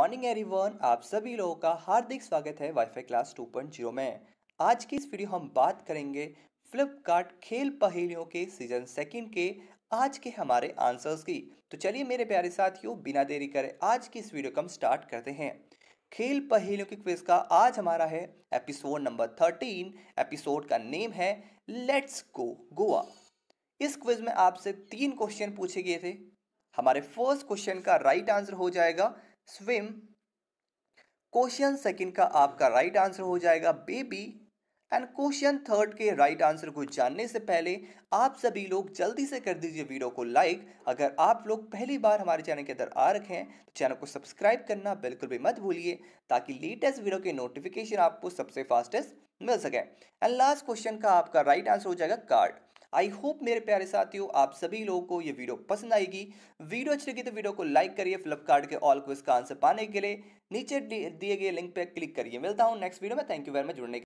morning everyone आप सभी लोगों का हार्दिक स्वागत है वाईफाई क्लास 2.0 में आज की इस वीडियो हम बात करेंगे फ्लिपकार्ट खेल पहेलियों के सीजन सेकंड के आज के हमारे आंसर्स की तो चलिए मेरे प्यारे साथियों बिना देरी करें आज की इस वीडियो को हम स्टार्ट करते हैं खेल पहेलियों के क्विज का आज हमारा है एपिसोड नंबर थर्टीन एपिसोड का नेम है लेट्स गो गोवा इस क्विज में आपसे तीन क्वेश्चन पूछे गए थे हमारे फर्स्ट क्वेश्चन का राइट right आंसर हो जाएगा स्विम क्वेश्चन सेकंड का आपका राइट right आंसर हो जाएगा बेबी एंड क्वेश्चन थर्ड के राइट right आंसर को जानने से पहले आप सभी लोग जल्दी से कर दीजिए वीडियो को लाइक अगर आप लोग पहली बार हमारे चैनल के अंदर आ रखे हैं तो चैनल को सब्सक्राइब करना बिल्कुल भी मत भूलिए ताकि लेटेस्ट वीडियो के नोटिफिकेशन आपको सबसे फास्टेस्ट मिल सके एंड लास्ट क्वेश्चन का आपका राइट right आंसर हो जाएगा कार्ड आई होप मेरे प्यारे साथियों आप सभी लोगों को ये वीडियो पसंद आएगी वीडियो अच्छी लगी तो वीडियो को लाइक करिए फ्लिपकार्ट के ऑल क्विज का आंसर पाने के लिए नीचे दिए गए लिंक पर क्लिक करिए मिलता हूँ नेक्स्ट वीडियो में थैंक यू वेरी मच जुड़ने